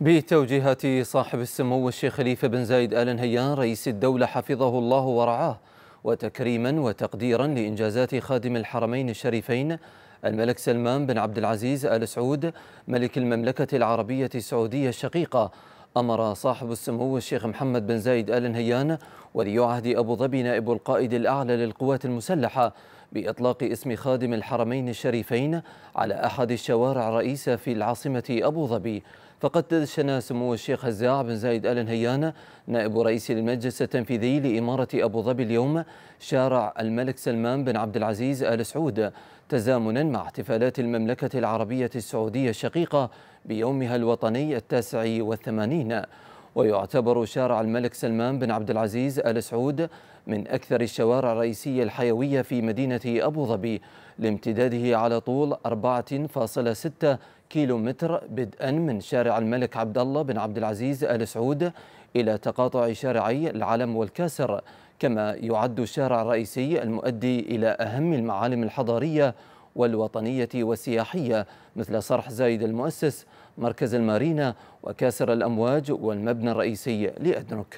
بتوجيهات صاحب السمو الشيخ خليفة بن زايد آل نهيان رئيس الدولة حفظه الله ورعاه وتكريما وتقديرا لإنجازات خادم الحرمين الشريفين الملك سلمان بن عبد العزيز آل سعود ملك المملكة العربية السعودية الشقيقة أمر صاحب السمو الشيخ محمد بن زايد آل نهيان ولي عهد أبو ظبي نائب القائد الأعلى للقوات المسلحة بإطلاق اسم خادم الحرمين الشريفين على أحد الشوارع الرئيسة في العاصمة أبو ظبي فقد تدشن سمو الشيخ هزاع بن زايد آل نهيان نائب رئيس المجلس التنفيذي لإمارة أبو ظبي اليوم شارع الملك سلمان بن عبد العزيز آل سعود تزامنا مع احتفالات المملكة العربية السعودية الشقيقة بيومها الوطني التاسع والثمانين ويعتبر شارع الملك سلمان بن عبد العزيز آل سعود من أكثر الشوارع الرئيسية الحيوية في مدينة أبو ظبي لامتداده على طول 4.6 كيلومتر بدءا من شارع الملك عبد الله بن عبد العزيز آل سعود إلى تقاطع شارعي العلم والكاسر كما يعد الشارع الرئيسي المؤدي إلى أهم المعالم الحضارية والوطنية والسياحية مثل صرح زايد المؤسس مركز المارينا وكاسر الأمواج والمبنى الرئيسي لأدنوك